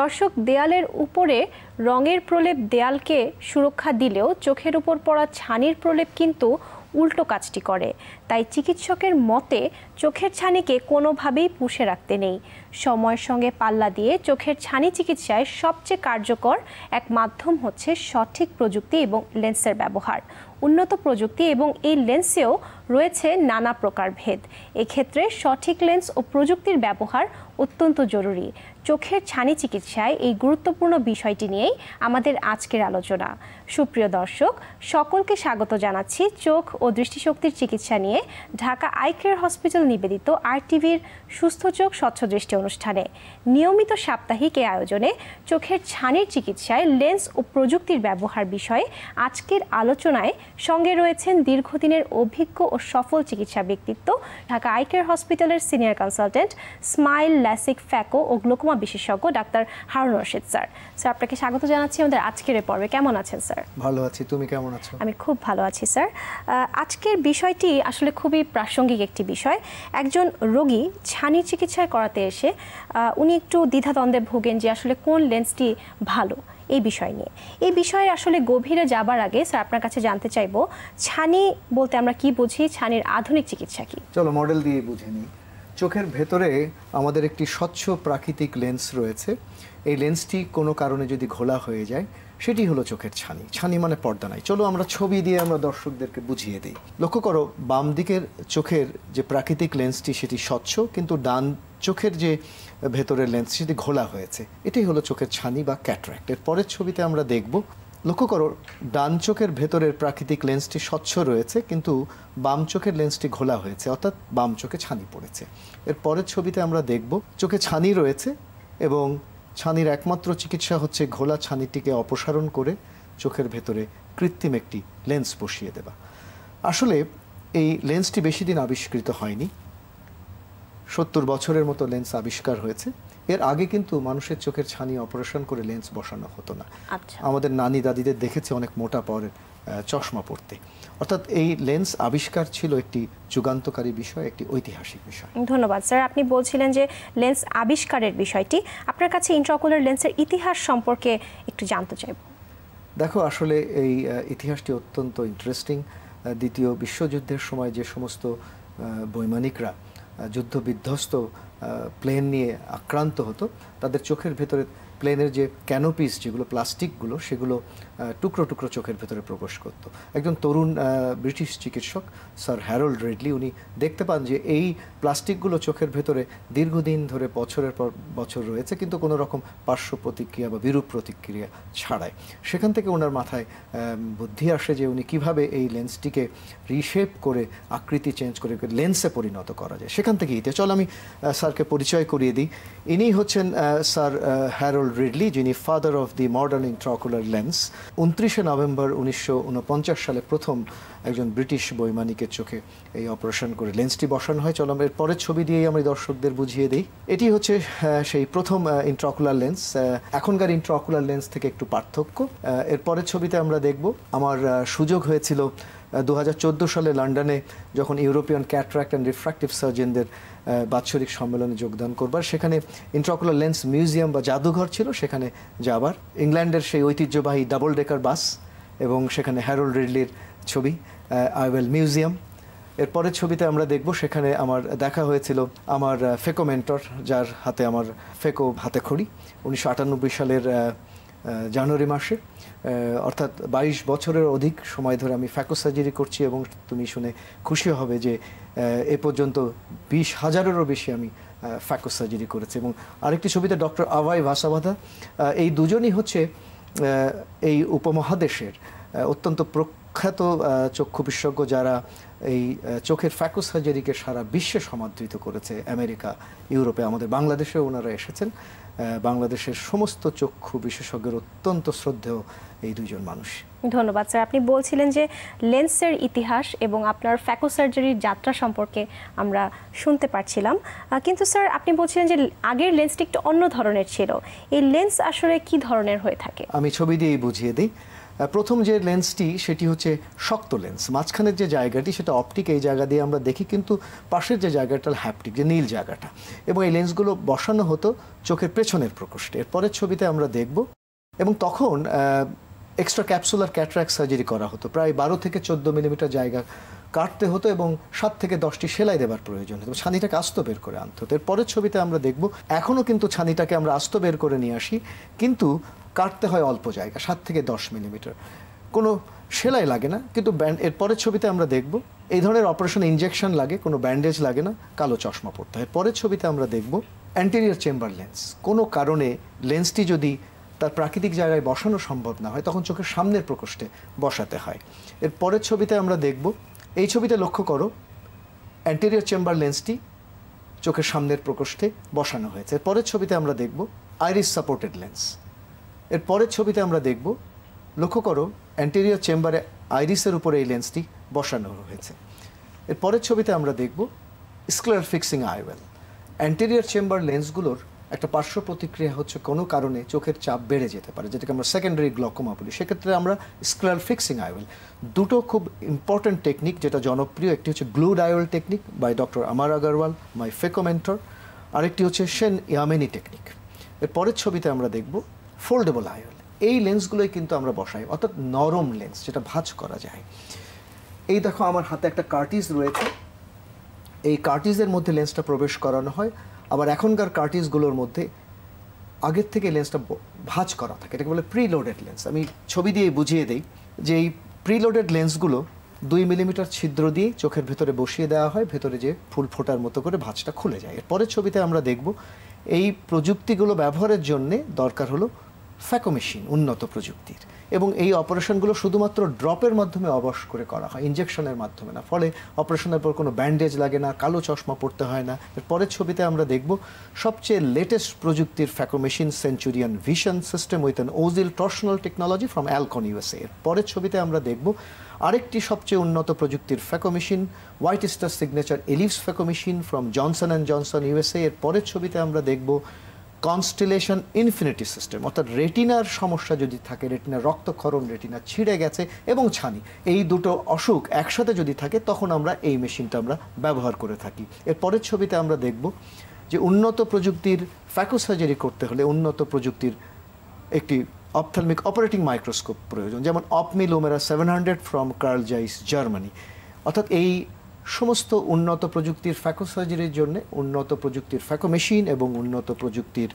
দর্শক দেয়ালের উপরে রঙের প্রলেপ দেয়ালকে সুরক্ষা দিলেও চোখের উপর পড়া ছানির প্রলেপ কিন্তু উল্টো কাজটি করে তাই চিকিৎসকের মতে চোখের ছানিকে কোনোভাবেই পুষে রাখতে নেই সময়ের সঙ্গে পাল্লা দিয়ে চোখের ছানি চিকিৎসায় সবচেয়ে কার্যকর এক মাধ্যম হচ্ছে সঠিক প্রযুক্তি এবং লেন্সের ব্যবহার উন্নত প্রযুক্তি এবং এই লেন্সেও রয়েছে নানা প্রকার ভেদ এক্ষেত্রে সঠিক লেন্স ও প্রযুক্তির ব্যবহার অত্যন্ত জরুরি চোখের ছানি চিকিৎসায় এই গুরুত্বপূর্ণ বিষয়টি নিয়েই আমাদের আজকের আলোচনা সুপ্রিয় দর্শক সকলকে স্বাগত জানাচ্ছি চোখ ও দৃষ্টিশক্তির চিকিৎসা নিয়ে ঢাকা কেয়ার হসপিটাল নিবেদিত আর টিভির সুস্থ চোখ স্বচ্ছ দৃষ্টি অনুষ্ঠানে নিয়মিত সাপ্তাহিক এ আয়োজনে চোখের ছানির চিকিৎসায় লেন্স ও প্রযুক্তির ব্যবহার বিষয়ে আজকের আলোচনায় সঙ্গে রয়েছেন দীর্ঘদিনের অভিজ্ঞ ও সফল চিকিৎসা ব্যক্তিত্ব ঢাকা কেয়ার হসপিটালের senior consultant SMILE LASIK phaco ও গ্লোকোমা বিশেষজ্ঞ doctor Harun Rashid sir sir আপনাকে স্বাগত জানাচ্ছি আমাদের আজকের এ পর্বে কেমন আছেন স্যার ভালো আছি তুমি কেমন আছো আমি খুব ভালো আছি স্যার আজকের বিষয়টি আসলে খুবই প্রাসঙ্গিক একটি বিষয় একজন রোগী ছানি চিকিৎসা করাতে এসে উনি একটু দ্বিধাদ্বন্দ্বে ভোগেন যে আসলে কোন লেন্সটি ভালো এই বিষয় নিয়ে এই বিষয়ে আসলে গভীরে যাবার আগে স্যার আপনার কাছে জানতে চাইব ছানি বলতে আমরা কি বুঝি ছানির আধুনিক চিকিৎসা কি চলো মডেল দিয়ে বুঝে নিই চোখের ভেতরে আমাদের একটি স্বচ্ছ প্রাকৃতিক লেন্স রয়েছে এই লেন্সটি কোনো কারণে যদি ঘোলা হয়ে যায় সেটি হলো চোখের ছানি ছানি মানে পর্দা নাই চলো আমরা ছবি দিয়ে আমরা দর্শকদেরকে বুঝিয়ে দিই লক্ষ্য করো বাম দিকের চোখের যে প্রাকৃতিক লেন্সটি সেটি স্বচ্ছ কিন্তু ডান চোখের যে ভেতরের লেন্স সেটি ঘোলা হয়েছে এটাই হলো চোখের ছানি বা ক্যাট্রাক্ট এর পরের ছবিতে আমরা দেখব লক্ষ্য করো ডান চোখের ভেতরের প্রাকৃতিক লেন্সটি স্বচ্ছ রয়েছে কিন্তু বাম চোখের লেন্সটি ঘোলা হয়েছে অর্থাৎ বাম চোখে ছানি পড়েছে এর পরের ছবিতে আমরা দেখব চোখে ছানি রয়েছে এবং ছানির একমাত্র চিকিৎসা হচ্ছে ঘোলা ছানিটিকে অপসারণ করে চোখের ভেতরে কৃত্রিম একটি লেন্স বসিয়ে দেওয়া আসলে এই লেন্সটি বেশি দিন আবিষ্কৃত হয়নি সত্তর বছরের মতো লেন্স আবিষ্কার হয়েছে এর আগে কিন্তু মানুষের চোখের ছানি অপারেশন করে লেন্স বসানো হতো না আচ্ছা। আমাদের নানি দাদিদের দেখেছে অনেক মোটা পাওয়ারের চশমা পড়তে অর্থাৎ এই লেন্স আবিষ্কার ছিল একটি যুগান্তকারী বিষয় একটি ঐতিহাসিক বিষয় ধন্যবাদ স্যার আপনি বলছিলেন যে লেন্স আবিষ্কারের বিষয়টি আপনার কাছে ইন্ট্রাকুলার লেন্সের ইতিহাস সম্পর্কে একটু জানতে চাইব দেখো আসলে এই ইতিহাসটি অত্যন্ত ইন্টারেস্টিং দ্বিতীয় বিশ্বযুদ্ধের সময় যে সমস্ত বৈমানিকরা যুদ্ধ বিধ্বস্ত প্লেন নিয়ে আক্রান্ত হতো তাদের চোখের ভেতরে প্লেনের যে ক্যানোপিস যেগুলো প্লাস্টিকগুলো সেগুলো টুকরো টুকরো চোখের ভেতরে প্রবেশ করত একজন তরুণ ব্রিটিশ চিকিৎসক স্যার হ্যারোল্ড রেডলি উনি দেখতে পান যে এই প্লাস্টিকগুলো চোখের ভেতরে দীর্ঘদিন ধরে বছরের পর বছর রয়েছে কিন্তু কোনো রকম পার্শ্ব প্রতিক্রিয়া বা বিরূপ প্রতিক্রিয়া ছাড়ায় সেখান থেকে ওনার মাথায় বুদ্ধি আসে যে উনি কিভাবে এই লেন্সটিকে রিশেপ করে আকৃতি চেঞ্জ করে লেন্সে পরিণত করা যায় সেখান থেকে ইতে চল আমি স্যারকে পরিচয় করিয়ে দিই ইনি হচ্ছেন স্যার হ্যারোল্ড রেডলি যিনি father of the modern intraocular lens উনত্রিশে নভেম্বর উনিশশো সালে প্রথম একজন ব্রিটিশ বৈমানিকের চোখে এই অপারেশন করে লেন্সটি বসানো হয় চলো আমরা এর পরের ছবি দিয়েই আমি দর্শকদের বুঝিয়ে দিই এটি হচ্ছে সেই প্রথম ইন্ট্রাকুলার লেন্স এখনকার ইন্ট্রাকুলার লেন্স থেকে একটু পার্থক্য এর পরের ছবিতে আমরা দেখব আমার সুযোগ হয়েছিল দু সালে লন্ডনে যখন ইউরোপিয়ান ক্যাট্রাক্ট অ্যান্ড রিফ্র্যাক্টিভ সার্জনদের বাৎসরিক সম্মেলনে যোগদান করবার সেখানে ইন্ট্রাকুলার লেন্স মিউজিয়াম বা জাদুঘর ছিল সেখানে যাবার ইংল্যান্ডের সেই ঐতিহ্যবাহী ডাবল ডেকার বাস এবং সেখানে হ্যারোল্ড রিডলির ছবি আইওয়েল মিউজিয়াম এরপরের ছবিতে আমরা দেখব সেখানে আমার দেখা হয়েছিল আমার ফেকো মেন্টর যার হাতে আমার ফেকো হাতে খড়ি উনিশশো সালের জানুয়ারি মাসে অর্থাৎ ২২ বছরের অধিক সময় ধরে আমি ফ্যাকো সার্জারি করছি এবং তুমি শুনে খুশি হবে যে এ পর্যন্ত বিশ হাজারেরও বেশি আমি ফ্যাকো সার্জারি করেছি এবং আরেকটি ছবিতে ডক্টর আওয়াই ভাসাবাধা এই দুজনই হচ্ছে এই উপমহাদেশের অত্যন্ত প্রখ্যাত চক্ষু বিশেষজ্ঞ যারা এই চোখের ফ্যাকো সার্জারিকে সারা বিশ্বে সমাদৃত করেছে আমেরিকা ইউরোপে আমাদের বাংলাদেশেও ওনারা এসেছেন বাংলাদেশের সমস্ত চক্ষু বিশেষজ্ঞের অত্যন্ত শ্রদ্ধেয় এই দুজন মানুষ ধন্যবাদ স্যার আপনি বলছিলেন যে লেন্সের ইতিহাস এবং আপনার ফ্যাকো সার্জারির যাত্রা সম্পর্কে আমরা শুনতে পারছিলাম কিন্তু স্যার আপনি বলছিলেন যে আগের লেন্সটি একটু অন্য ধরনের ছিল এই লেন্স আসলে কি ধরনের হয়ে থাকে আমি ছবি দিয়েই বুঝিয়ে দিই প্রথম যে লেন্সটি সেটি হচ্ছে শক্ত লেন্স মাঝখানের যে জায়গাটি সেটা অপটিক এই জায়গা দিয়ে আমরা দেখি কিন্তু পাশের যে জায়গাটা হ্যাপটিক যে নীল জায়গাটা এবং এই লেন্সগুলো বসানো হতো চোখের পেছনের প্রকোষ্ঠে এরপরের ছবিতে আমরা দেখব এবং তখন এক্সট্রা ক্যাপসুলার ক্যাট্রাক সার্জারি করা হতো প্রায় বারো থেকে চোদ্দো মিলিমিটার জায়গা কাটতে হতো এবং সাত থেকে দশটি সেলাই দেবার প্রয়োজন হতো ছানিটাকে আস্ত বের করে আনতে হতো এর পরের ছবিতে আমরা দেখব এখনও কিন্তু ছানিটাকে আমরা আস্ত বের করে নিয়ে আসি কিন্তু কাটতে হয় অল্প জায়গা সাত থেকে দশ মিলিমিটার কোনো সেলাই লাগে না কিন্তু ব্যান্ড এর পরের ছবিতে আমরা দেখব এই ধরনের অপারেশন ইঞ্জেকশন লাগে কোনো ব্যান্ডেজ লাগে না কালো চশমা পড়তে হয় পরের ছবিতে আমরা দেখব অ্যান্টেরিয়ার চেম্বার লেন্স কোনো কারণে লেন্সটি যদি তার প্রাকৃতিক জায়গায় বসানো সম্ভব না হয় তখন চোখের সামনের প্রকোষ্ঠে বসাতে হয় এর পরের ছবিতে আমরা দেখব এই ছবিতে লক্ষ্য করো অ্যান্টেরিয়র চেম্বার লেন্সটি চোখের সামনের প্রকোষ্ঠে বসানো হয়েছে এর পরের ছবিতে আমরা দেখব আইরিস সাপোর্টেড লেন্স এর পরের ছবিতে আমরা দেখব লক্ষ্য করো অ্যান্টেরিয়র চেম্বারে আইরিসের উপরে এই লেন্সটি বসানো হয়েছে এর পরের ছবিতে আমরা দেখব scleral fixing IOL anterior chamber লেন্সগুলোর একটা পার্শ্ব প্রতিক্রিয়া হচ্ছে কোনো কারণে চোখের চাপ বেড়ে যেতে পারে যেটাকে আমরা সেকেন্ডারি গ্লকোমা বলি সেক্ষেত্রে আমরা স্ক্রাল ফিক্সিং আইওয়েল দুটো খুব ইম্পর্ট্যান্ট টেকনিক যেটা জনপ্রিয় একটি হচ্ছে glue IOL technique by doctor Amar Agarwal মাই ফেকোমেন্টর আরেকটি হচ্ছে সেন ইয়ামেনি টেকনিক এর পরের ছবিতে আমরা দেখব ফোল্ডেবল আইওয়েল এই লেন্সগুলোই কিন্তু আমরা বসাই অর্থাৎ নরম লেন্স যেটা ভাজ করা যায় এই দেখো আমার হাতে একটা কার্টিজ রয়েছে এই কার্টিজের মধ্যে লেন্সটা প্রবেশ করানো হয় আবার এখনকার কার্টিসগুলোর মধ্যে আগের থেকে লেন্সটা ভাঁজ করা থাকে এটাকে বলে প্রিলোডেড লেন্স আমি ছবি দিয়ে বুঝিয়ে দিই যে এই প্রিলোডেড লেন্সগুলো দুই মিলিমিটার ছিদ্র দিয়ে চোখের ভেতরে বসিয়ে দেওয়া হয় ভেতরে যে ফুল ফোটার মতো করে ভাঁজটা খুলে যায় এরপরের ছবিতে আমরা দেখব এই প্রযুক্তিগুলো ব্যবহারের জন্যে দরকার হলো ফ্যাকো মেশিন উন্নত প্রযুক্তির এবং এই অপারেশনগুলো শুধুমাত্র ড্রপের মাধ্যমে অবশ করে করা হয় ইঞ্জেকশনের মাধ্যমে না ফলে অপারেশনের পর কোনো ব্যান্ডেজ লাগে না কালো চশমা পড়তে হয় না এর পরের ছবিতে আমরা দেখব সবচেয়ে লেটেস্ট প্রযুক্তির phaco machine Centurion vision system with an Ozil torsional technology from Alcon USA এর পরের ছবিতে আমরা দেখব আরেকটি সবচেয়ে উন্নত প্রযুক্তির phaco machine White Star Signature Ellips phaco machine from Johnson and Johnson USA এর পরের ছবিতে আমরা দেখব কনস্টেলেশন ইনফিনিটি সিস্টেম অর্থাৎ রেটিনার সমস্যা যদি থাকে রেটিনার রক্তক্ষরণ রেটিনা ছিঁড়ে গেছে এবং ছানি এই দুটো অসুখ একসাথে যদি থাকে তখন আমরা এই মেশিনটা আমরা ব্যবহার করে থাকি এর পরের ছবিতে আমরা দেখব যে উন্নত প্রযুক্তির ফ্যাকোসার্জারি করতে হলে উন্নত প্রযুক্তির একটি অপথালমিক অপারেটিং মাইক্রোস্কোপ প্রয়োজন যেমন OPMI Lumera seven hundred from Carl Zeiss Germany অর্থাৎ এই সমস্ত উন্নত প্রযুক্তির ফ্যাকো সার্জারির জন্য উন্নত প্রযুক্তির ফ্যাকো মেশিন এবং উন্নত প্রযুক্তির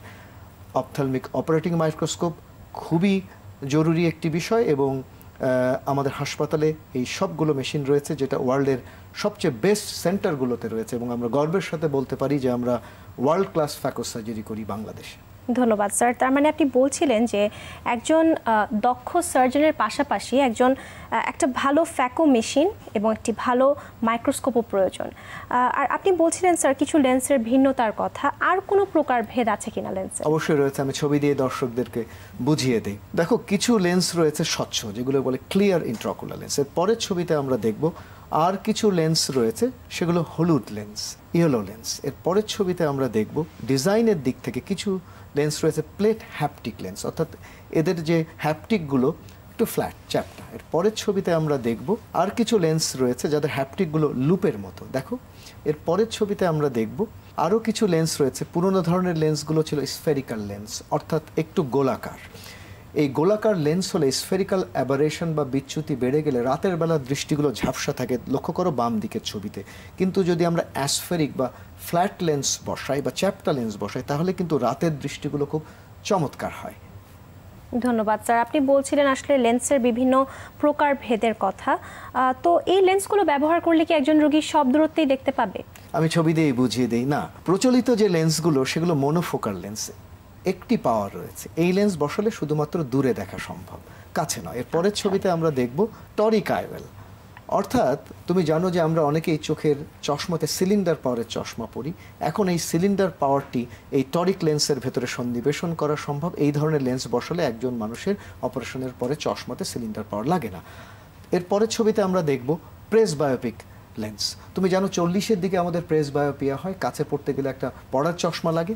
অপথালমিক অপারেটিং মাইক্রোস্কোপ খুবই জরুরি একটি বিষয় এবং আমাদের হাসপাতালে এই সবগুলো মেশিন রয়েছে যেটা ওয়ার্ল্ডের সবচেয়ে বেস্ট সেন্টারগুলোতে রয়েছে এবং আমরা গর্বের সাথে বলতে পারি যে আমরা ওয়ার্ল্ড ক্লাস ফ্যাকো সার্জারি করি বাংলাদেশে ধন্যবাদ স্যার তার মানে আপনি বলছিলেন যে একজন দক্ষ সার্জনের পাশাপাশি একজন একটা ভালো ফ্যাকো মেশিন এবং একটি ভালো মাইক্রোস্কোপও প্রয়োজন আর আপনি বলছিলেন স্যার কিছু লেন্সের ভিন্নতার কথা আর কোনো প্রকার ভেদ আছে কিনা লেন্স অবশ্যই রয়েছে আমি ছবি দিয়ে দর্শকদেরকে বুঝিয়ে দিই দেখো কিছু লেন্স রয়েছে স্বচ্ছ যেগুলো বলে ক্লিয়ার ইন্ট্রাকুলার লেন্স এর পরের ছবিতে আমরা দেখব আর কিছু লেন্স রয়েছে সেগুলো হলুদ লেন্স ইয়েলো লেন্স এর পরের ছবিতে আমরা দেখব ডিজাইনের দিক থেকে কিছু লেন্স রয়েছে প্লেট হ্যাপটিক লেন্স অর্থাৎ এদের যে হ্যাপটিকগুলো একটু ফ্ল্যাট চ্যাপটা এর পরের ছবিতে আমরা দেখব আর কিছু লেন্স রয়েছে যাদের হ্যাপটিকগুলো লুপের মতো দেখো এর পরের ছবিতে আমরা দেখব আরও কিছু লেন্স রয়েছে পুরনো ধরনের লেন্সগুলো ছিল স্ফেরিক্যাল লেন্স অর্থাৎ একটু গোলাকার এই গোলাকার লেন্স হলে স্ফেরিক্যাল অ্যাবারেশন বা বিচ্যুতি বেড়ে গেলে রাতের বেলা দৃষ্টিগুলো ঝাপসা থাকে লক্ষ্য করো বাম দিকের ছবিতে কিন্তু যদি আমরা অ্যাসফেরিক বা ফ্ল্যাট লেন্স বসাই বা চ্যাপটা লেন্স বসাই তাহলে কিন্তু রাতের দৃষ্টিগুলো খুব চমৎকার হয় ধন্যবাদ স্যার আপনি বলছিলেন আসলে লেন্সের বিভিন্ন প্রকার ভেদের কথা তো এই লেন্সগুলো ব্যবহার করলে কি একজন রোগী সব দূরত্বেই দেখতে পাবে আমি ছবি দিয়ে বুঝিয়ে দিই না প্রচলিত যে লেন্সগুলো সেগুলো মনোফোকাল লেন্স একটি পাওয়ার রয়েছে এই লেন্স বসলে শুধুমাত্র দূরে দেখা সম্ভব কাছে নয় এর পরের ছবিতে আমরা দেখব টরি কায়ওয়েল অর্থাৎ তুমি জানো যে আমরা অনেকেই চোখের চশমাতে সিলিন্ডার পাওয়ারের চশমা পরি এখন এই সিলিন্ডার পাওয়ারটি এই টরিক লেন্সের ভেতরে সন্নিবেশন করা সম্ভব এই ধরনের লেন্স বসালে একজন মানুষের অপারেশনের পরে চশমাতে সিলিন্ডার পাওয়ার লাগে না এর পরের ছবিতে আমরা দেখব প্রেস বায়োপিক লেন্স তুমি জানো চল্লিশের দিকে আমাদের প্রেস বায়োপিয়া হয় কাছে পড়তে গেলে একটা পড়ার চশমা লাগে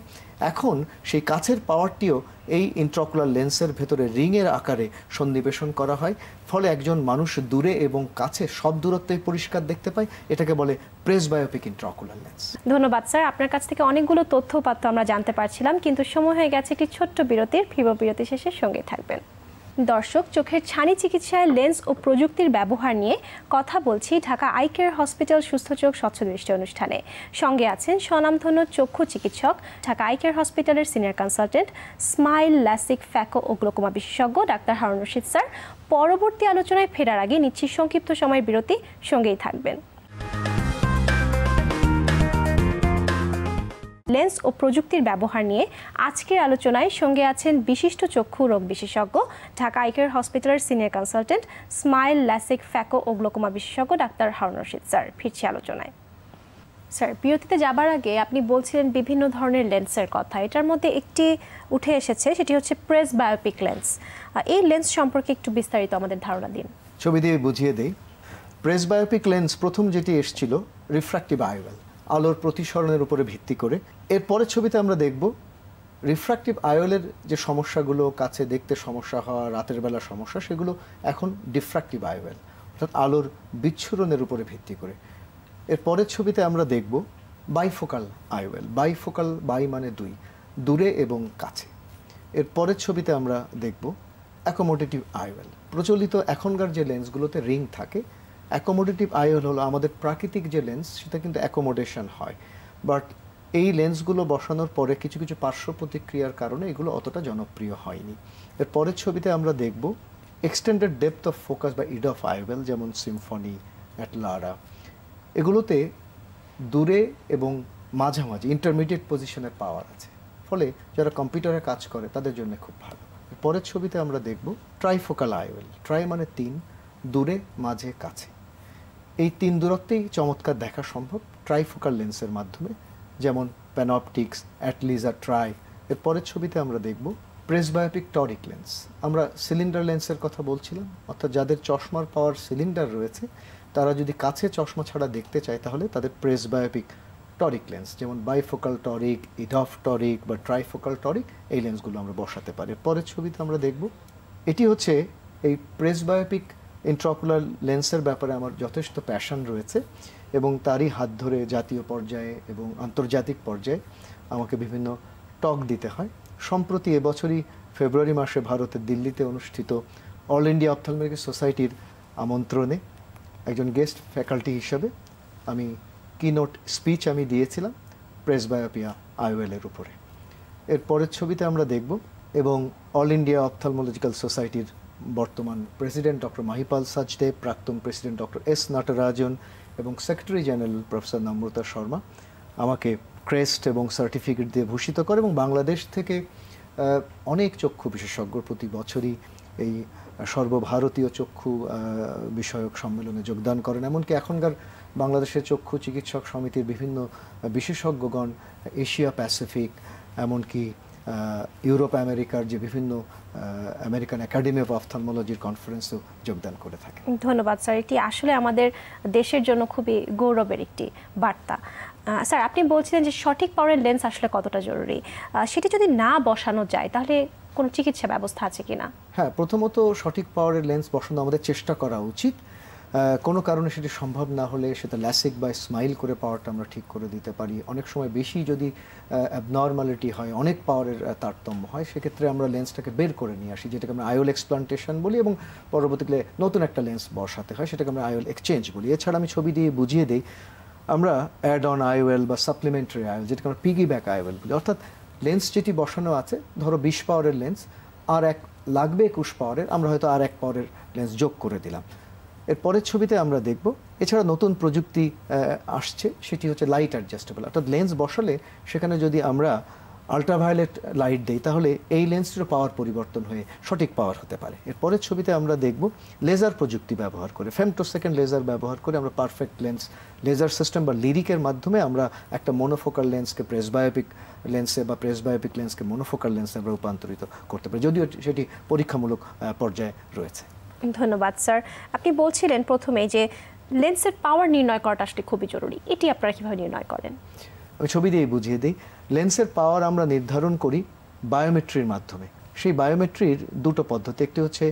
এখন সেই কাছের পাওয়ারটিও এই ইন্ট্রকুলার লেন্সের ভেতরে রিংয়ের আকারে সন্নিবেশন করা হয় ফলে একজন মানুষ দূরে এবং কাছে সব দূরত্বে পরিষ্কার দেখতে পায় এটাকে বলে প্রেস বায়োপিক ইন্ট্রকুলার লেন্স ধন্যবাদ স্যার আপনার কাছ থেকে অনেকগুলো তথ্য আমরা জানতে পারছিলাম কিন্তু সময় হয়ে গেছে একটি ছোট্ট বিরতির ফিরব বিরতি শেষে সঙ্গে থাকবেন দর্শক চোখের ছানি চিকিৎসায় লেন্স ও প্রযুক্তির ব্যবহার নিয়ে কথা বলছি ঢাকা আই কেয়ার হসপিটাল সুস্থ চোখ দৃষ্টি অনুষ্ঠানে সঙ্গে আছেন স্বনামধন্য চক্ষু চিকিৎসক ঢাকা আই কেয়ার হসপিটালের senior consultant SMILE LASIK phaco ও গ্লোকোমা বিশেষজ্ঞ ডাক্তার হারুন রশিদ স্যার পরবর্তী আলোচনায় ফেরার আগে নিচ্ছি সংক্ষিপ্ত সময়ের বিরতি সঙ্গেই থাকবেন লেন্স ও প্রযুক্তির ব্যবহার নিয়ে আজকের আলোচনায় সঙ্গে আছেন বিশিষ্ট চক্ষু রোগ বিশেষজ্ঞ ঢাকা আইকের হসপিটালের senior consultant SMILE LASIK phaco ও গ্লোকোমা বিশেষজ্ঞ ডাক্তার হারুন রশিদ স্যার ফিরছি আলোচনায় স্যার বিরতিতে যাবার আগে আপনি বলছিলেন বিভিন্ন ধরনের লেন্সের কথা এটার মধ্যে একটি উঠে এসেছে সেটি হচ্ছে প্রেস বায়োপিক লেন্স এই লেন্স সম্পর্কে একটু বিস্তারিত আমাদের ধারণা দিন ছবি দিয়ে বুঝিয়ে দিই প্রেস বায়োপিক লেন্স প্রথম যেটি এসছিল রিফ্র্যাক্টিভ আইওয়েল আলোর প্রতিসরণের উপরে ভিত্তি করে এর পরের ছবিতে আমরা দেখব রিফ্র্যাকটিভ আয়লের যে সমস্যাগুলো কাছে দেখতে সমস্যা হওয়া রাতের বেলা সমস্যা সেগুলো এখন ডিফ্র্যাক্টিভ আয়োয়েল অর্থাৎ আলোর বিচ্ছুরণের উপরে ভিত্তি করে এর পরের ছবিতে আমরা দেখব বাইফোকাল আয়োয়েল বাইফোকাল বাই মানে দুই দূরে এবং কাছে এর পরের ছবিতে আমরা দেখব অ্যাকোমোডেটিভ আয়োয়েল প্রচলিত এখনকার যে লেন্সগুলোতে রিং থাকে অ্যাকোমোডেটিভ আই হলো আমাদের প্রাকৃতিক যে লেন্স সেটা কিন্তু অ্যাকোমোডেশন হয় বাট এই লেন্সগুলো বসানোর পরে কিছু কিছু পার্শ্ব প্রতিক্রিয়ার কারণে এগুলো অতটা জনপ্রিয় হয়নি এর পরের ছবিতে আমরা দেখব এক্সটেন্ডেড ডেপথ অফ ফোকাস বা ইড অফ আইওয়েল যেমন সিম্ফনি অ্যাটলারা এগুলোতে দূরে এবং মাঝামাঝি ইন্টারমিডিয়েট পজিশনের পাওয়ার আছে ফলে যারা কম্পিউটারে কাজ করে তাদের জন্য খুব ভালো পরের ছবিতে আমরা দেখব ট্রাইফোকাল আইওয়েল ট্রাই মানে তিন দূরে মাঝে কাছে এই তিন দূরত্বেই চমৎকার দেখা সম্ভব ট্রাইফোকাল লেন্সের মাধ্যমে যেমন প্যানপটিক্স অ্যাটলিজা ট্রাই এর পরের ছবিতে আমরা দেখব প্রেসবায়োপিক টরিক লেন্স আমরা সিলিন্ডার লেন্সের কথা বলছিলাম অর্থাৎ যাদের চশমার পাওয়ার সিলিন্ডার রয়েছে তারা যদি কাছে চশমা ছাড়া দেখতে চায় তাহলে তাদের প্রেসবায়োপিক টরিক লেন্স যেমন বাইফোকাল টরিক ইডফ টরিক বা ট্রাইফোকাল টরিক এই লেন্সগুলো আমরা বসাতে পারি পরের ছবিতে আমরা দেখব এটি হচ্ছে এই প্রেসবায়োপিক ইন্ট্রাকুলার লেন্সের ব্যাপারে আমার যথেষ্ট প্যাশন রয়েছে এবং তারই হাত ধরে জাতীয় পর্যায়ে এবং আন্তর্জাতিক পর্যায়ে আমাকে বিভিন্ন টক দিতে হয় সম্প্রতি এবছরই ফেব্রুয়ারি মাসে ভারতের দিল্লিতে অনুষ্ঠিত অল ইন্ডিয়া অপথালমেটিক সোসাইটির আমন্ত্রণে একজন গেস্ট ফ্যাকাল্টি হিসাবে আমি কিনোট স্পিচ আমি দিয়েছিলাম প্রেসবায়োপিয়া আইওয়েলের উপরে এর পরের ছবিতে আমরা দেখব এবং অল ইন্ডিয়া অপথালমোলজিক্যাল সোসাইটির বর্তমান প্রেসিডেন্ট ডক্টর মাহিপাল সাজদেব প্রাক্তন প্রেসিডেন্ট ডক্টর এস নাটরাজন এবং সেক্রেটারি জেনারেল প্রফেসর নম্রতা শর্মা আমাকে ক্রেস্ট এবং সার্টিফিকেট দিয়ে ভূষিত করে এবং বাংলাদেশ থেকে অনেক চক্ষু বিশেষজ্ঞ প্রতি বছরই এই সর্বভারতীয় চক্ষু বিষয়ক সম্মেলনে যোগদান করেন এমনকি এখনকার বাংলাদেশের চক্ষু চিকিৎসক সমিতির বিভিন্ন বিশেষজ্ঞগণ এশিয়া প্যাসিফিক এমনকি ইউরোপ আমেরিকার যে বিভিন্ন আমেরিকান একাডেমি অফ অফথালমোলজির কনফারেন্সেও যোগদান করে থাকেন ধন্যবাদ স্যার এটি আসলে আমাদের দেশের জন্য খুবই গৌরবের একটি বার্তা স্যার আপনি বলছিলেন যে সঠিক পাওয়ারের লেন্স আসলে কতটা জরুরি সেটি যদি না বসানো যায় তাহলে কোনো চিকিৎসা ব্যবস্থা আছে কিনা হ্যাঁ প্রথমত সঠিক পাওয়ারের লেন্স বসানো আমাদের চেষ্টা করা উচিত কোনো কারণে সেটি সম্ভব না হলে সেটা ল্যাসিক বা স্মাইল করে পাওয়ারটা আমরা ঠিক করে দিতে পারি অনেক সময় বেশি যদি অ্যাবনর্মালিটি হয় অনেক পাওয়ারের তারতম্য হয় সেক্ষেত্রে আমরা লেন্সটাকে বের করে নিয়ে আসি যেটাকে আমরা আয়োল এক্সপ্লান্টেশন বলি এবং পরবর্তীকালে নতুন একটা লেন্স বসাতে হয় সেটাকে আমরা আয়োল এক্সচেঞ্জ বলি এছাড়া আমি ছবি দিয়ে বুঝিয়ে দিই আমরা অ্যাড অন আইওয়েল বা সাপ্লিমেন্টারি আয়ল যেটাকে আমরা পিগি ব্যাক আইওয়েল বলি অর্থাৎ লেন্স যেটি বসানো আছে ধরো বিশ পাওয়ারের লেন্স আর এক লাগবে একুশ পাওয়ারের আমরা হয়তো আর এক পাওয়ারের লেন্স যোগ করে দিলাম এর পরের ছবিতে আমরা দেখব এছাড়া নতুন প্রযুক্তি আসছে সেটি হচ্ছে লাইট অ্যাডজাস্টেবল অর্থাৎ লেন্স বসালে সেখানে যদি আমরা আল্ট্রাভায়োলেট লাইট দেই তাহলে এই লেন্সটির পাওয়ার পরিবর্তন হয়ে সঠিক পাওয়ার হতে পারে এর পরের ছবিতে আমরা দেখব লেজার প্রযুক্তি ব্যবহার করে সেকেন্ড লেজার ব্যবহার করে আমরা পারফেক্ট লেন্স লেজার সিস্টেম বা লিরিকের মাধ্যমে আমরা একটা মনোফোকাল লেন্সকে প্রেসবায়োপিক লেন্সে বা প্রেসবায়োপিক লেন্সকে মনোফোকাল লেন্সে আমরা রূপান্তরিত করতে পারি যদিও সেটি পরীক্ষামূলক পর্যায়ে রয়েছে ধন্যবাদ স্যার আপনি বলছিলেন প্রথমে যে লেন্সের পাওয়ার নির্ণয় করাটা আসলে খুবই জরুরি এটি আপনারা কীভাবে নির্ণয় করেন ওই ছবি দিয়েই বুঝিয়ে দিই লেন্সের পাওয়ার আমরা নির্ধারণ করি বায়োমেট্রির মাধ্যমে সেই বায়োমেট্রির দুটো পদ্ধতি একটি হচ্ছে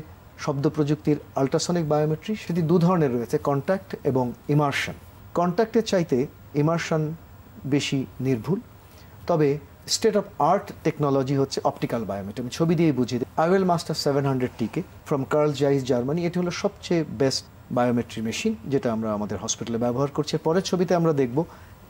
শব্দ প্রযুক্তির আল্ট্রাসনিক বায়োমেট্রি সেটি দু ধরনের রয়েছে কন্ট্যাক্ট এবং ইমার্শন কন্ট্যাক্টের চাইতে ইমার্শন বেশি নির্ভুল তবে স্টেট অফ আর্ট টেকনোলজি হচ্ছে অপটিক্যাল বায়োমেট্রি আমি ছবি দিয়ে বুঝিয়ে দিই IOL Master seven hundred TK from Carl Zeiss Germany এটি হলো সবচেয়ে বেস্ট বায়োমেট্রি মেশিন যেটা আমরা আমাদের হসপিটালে ব্যবহার করছি পরের ছবিতে আমরা দেখব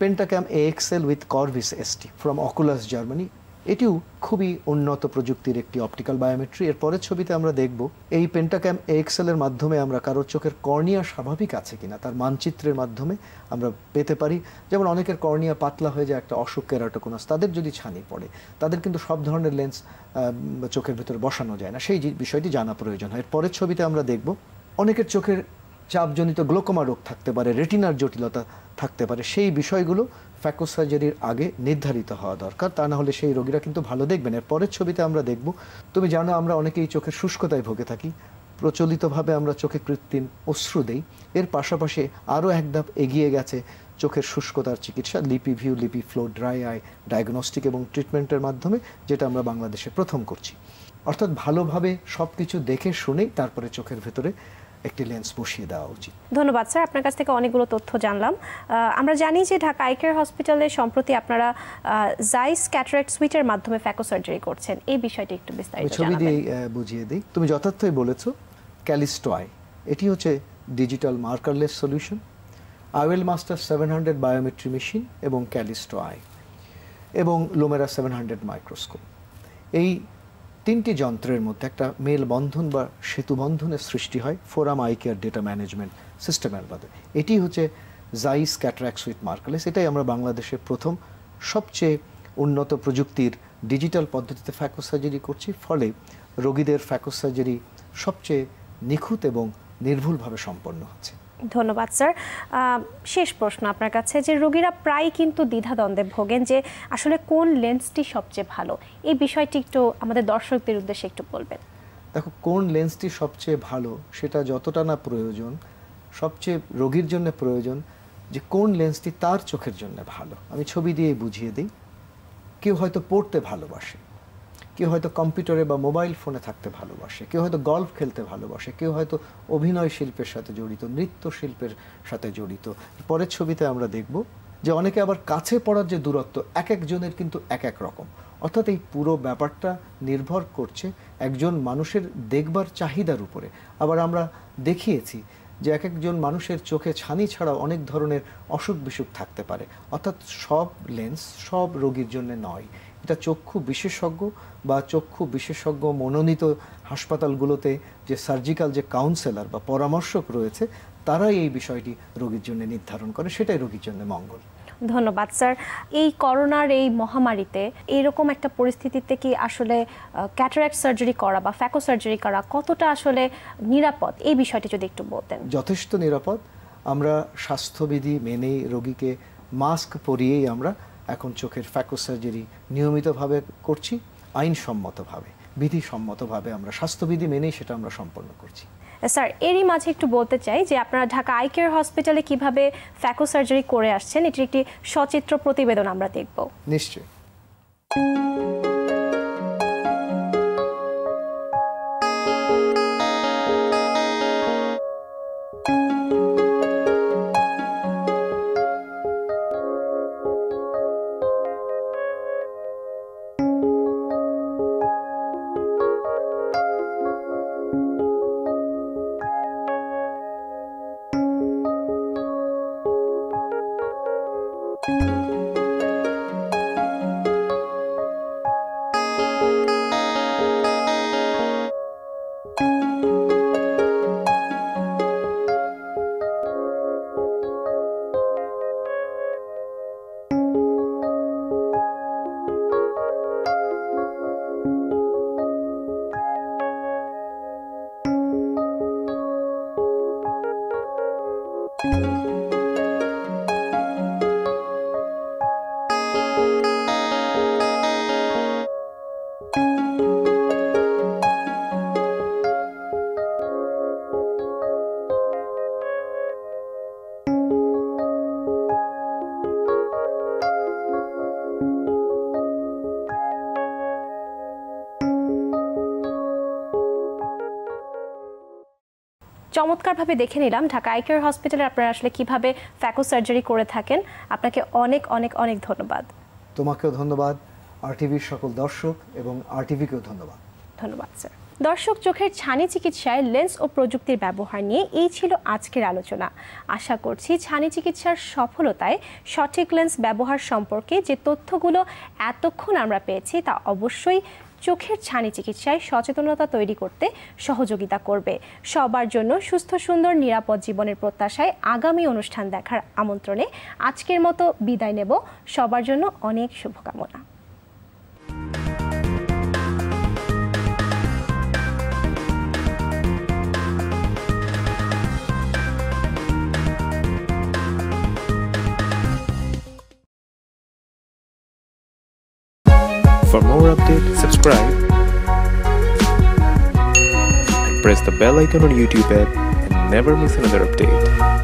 Pentacam AXL with Corvis ST from Oculus Germany এটিও খুবই উন্নত প্রযুক্তির একটি অপটিক্যাল বায়োমেট্রি এর পরের ছবিতে আমরা দেখব এই পেন্টাক্যাম এক্সেলের মাধ্যমে আমরা কারোর চোখের কর্নিয়া স্বাভাবিক আছে কিনা তার মানচিত্রের মাধ্যমে আমরা পেতে পারি যেমন অনেকের কর্নিয়া পাতলা হয়ে যায় একটা অসুখ কেরাটোকোনাস তাদের যদি ছানি পড়ে তাদের কিন্তু সব ধরনের লেন্স চোখের ভেতরে বসানো যায় না সেই বিষয়টি জানা প্রয়োজন হয় এর পরের ছবিতে আমরা দেখব অনেকের চোখের চাপজনিত গ্লোকোমা রোগ থাকতে পারে রেটিনার জটিলতা থাকতে পারে সেই বিষয়গুলো ফ্যাকোসার্জারির আগে নির্ধারিত হওয়া দরকার তা না হলে সেই রোগীরা কিন্তু ভালো দেখবেন এর পরের ছবিতে আমরা দেখব তুমি জানো আমরা অনেকেই চোখের শুষ্কতায় ভোগে থাকি প্রচলিতভাবে আমরা চোখে কৃত্রিম অশ্রু দেই এর পাশাপাশি আরও এক ধাপ এগিয়ে গেছে চোখের শুষ্কতার চিকিৎসা লিপি ভিউ লিপি ফ্লো ড্রাই আই ডায়াগনস্টিক এবং ট্রিটমেন্টের মাধ্যমে যেটা আমরা বাংলাদেশে প্রথম করছি অর্থাৎ ভালোভাবে সব কিছু দেখে শুনেই তারপরে চোখের ভেতরে একটি লেন্স বসিয়ে দেওয়া উচিত ধন্যবাদ স্যার আপনার কাছ থেকে অনেকগুলো তথ্য জানলাম আমরা জানি যে ঢাকা কেয়ার হসপিটালে সম্প্রতি আপনারা জাইস ক্যাটারেক্ট সুইটের মাধ্যমে ফ্যাকো সার্জারি করছেন এই বিষয়টি একটু বিস্তারিত ছবি দিয়ে বুঝিয়ে দিই তুমি যথার্থই বলেছো ক্যালিস্টয় এটি হচ্ছে digital markerless solution IOL Master seven hundred biometry machine এবং ক্যালিস্টয় এবং লোমেরা সেভেন হান্ড্রেড মাইক্রোস্কোপ এই তিনটি যন্ত্রের মধ্যে একটা মেলবন্ধন বা সেতুবন্ধনের সৃষ্টি হয় FORUM eye care data management সিস্টেমের বাদে এটি হচ্ছে জাইস ক্যাট্রাক্স উইথ মার্কালেস এটাই আমরা বাংলাদেশে প্রথম সবচেয়ে উন্নত প্রযুক্তির ডিজিটাল পদ্ধতিতে ফ্যাকো সার্জারি করছি ফলে রোগীদের ফ্যাকো সার্জারি সবচেয়ে নিখুঁত এবং নির্ভুলভাবে সম্পন্ন হচ্ছে ধন্যবাদ স্যার শেষ প্রশ্ন আপনার কাছে যে রোগীরা প্রায় কিন্তু দ্বিধাদ্বন্দ্বে ভোগেন যে আসলে কোন লেন্সটি সবচেয়ে ভালো এই বিষয়টি একটু আমাদের দর্শকদের উদ্দেশ্যে একটু বলবেন দেখো কোন লেন্সটি সবচেয়ে ভালো সেটা যতটা না প্রয়োজন সবচেয়ে রোগীর জন্য প্রয়োজন যে কোন লেন্সটি তার চোখের জন্য ভালো আমি ছবি দিয়ে বুঝিয়ে দিই কেউ হয়তো পড়তে ভালোবাসে কেউ হয়তো কম্পিউটারে বা মোবাইল ফোনে থাকতে ভালোবাসে কেউ হয়তো গল্ফ খেলতে ভালোবাসে কেউ হয়তো অভিনয় শিল্পের সাথে জড়িত নৃত্য শিল্পের সাথে জড়িত পরের ছবিতে আমরা দেখব যে অনেকে আবার কাছে পড়ার যে দূরত্ব এক একজনের কিন্তু এক এক রকম অর্থাৎ এই পুরো ব্যাপারটা নির্ভর করছে একজন মানুষের দেখবার চাহিদার উপরে আবার আমরা দেখিয়েছি যে এক একজন মানুষের চোখে ছানি ছাড়াও অনেক ধরনের অসুখ বিসুখ থাকতে পারে অর্থাৎ সব লেন্স সব রোগীর জন্য নয় এটা চক্ষু বিশেষজ্ঞ বা চক্ষু বিশেষজ্ঞ মনোনীত হাসপাতালগুলোতে যে সার্জিক্যাল যে কাউন্সেলর বা পরামর্শক রয়েছে তারাই এই বিষয়টি রোগীর জন্য নির্ধারণ করে সেটাই রোগীর জন্য মঙ্গল ধন্যবাদ স্যার এই করোনার এই মহামারীতে এরকম একটা পরিস্থিতিতে কি আসলে ক্যাটারাক্ট সার্জারি করা বা ফ্যাকো সার্জারি করা কতটা আসলে নিরাপদ এই বিষয়টি যদি একটু বলতেন যথেষ্ট নিরাপদ আমরা স্বাস্থ্যবিধি মেনেই রোগীকে মাস্ক পরিয়েই আমরা এখন চোখের ফ্যাকো সার্জারি নিয়মিতভাবে করছি আইনসম্মতভাবে বিধিসম্মতভাবে আমরা স্বাস্থ্যবিধি মেনেই সেটা আমরা সম্পন্ন করছি স্যার uh, এরই মাঝে একটু বলতে চাই যে আপনারা ঢাকা আই কেয়ার হসপিটালে কিভাবে ফ্যাকো সার্জারি করে আসছেন এটির একটি সচিত্র প্রতিবেদন আমরা দেখব নিশ্চয়ই চমৎকারভাবে দেখে নিলাম ঢাকা কেয়ার হসপিটালে আপনারা আসলে কিভাবে ফ্যাকো সার্জারি করে থাকেন আপনাকে অনেক অনেক অনেক ধন্যবাদ তোমাকেও ধন্যবাদ আরটিভির সকল দর্শক এবং আরটিভিকেও ধন্যবাদ ধন্যবাদ স্যার দর্শক চোখের ছানি চিকিৎসায় লেন্স ও প্রযুক্তির ব্যবহার নিয়ে এই ছিল আজকের আলোচনা আশা করছি ছানি চিকিৎসার সফলতায় সঠিক লেন্স ব্যবহার সম্পর্কে যে তথ্যগুলো এতক্ষণ আমরা পেয়েছি তা অবশ্যই চোখের ছানি চিকিৎসায় সচেতনতা তৈরি করতে সহযোগিতা করবে সবার জন্য সুস্থ সুন্দর নিরাপদ জীবনের প্রত্যাশায় আগামী অনুষ্ঠান দেখার আমন্ত্রণে আজকের মতো বিদায় নেব সবার জন্য অনেক শুভকামনা For more update, subscribe and press the bell icon on YouTube app and never miss another update.